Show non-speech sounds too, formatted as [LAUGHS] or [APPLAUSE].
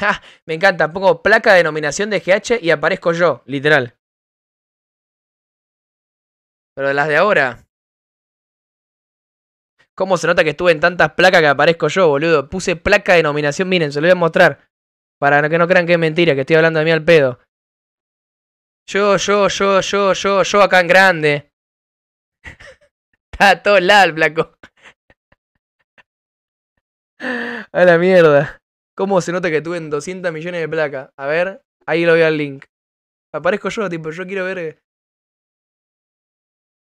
Ja, me encanta. Pongo placa de nominación de GH y aparezco yo, literal. Pero de las de ahora. ¿Cómo se nota que estuve en tantas placas que aparezco yo, boludo? Puse placa de nominación, miren, se lo voy a mostrar. Para que no crean que es mentira, que estoy hablando de mí al pedo. Yo, yo, yo, yo, yo, yo acá en grande. [LAUGHS] Está a todos lados el flaco. [LAUGHS] a la mierda. ¿Cómo se nota que tuve en 200 millones de placas? A ver, ahí lo veo al link. Aparezco yo, tipo, yo quiero ver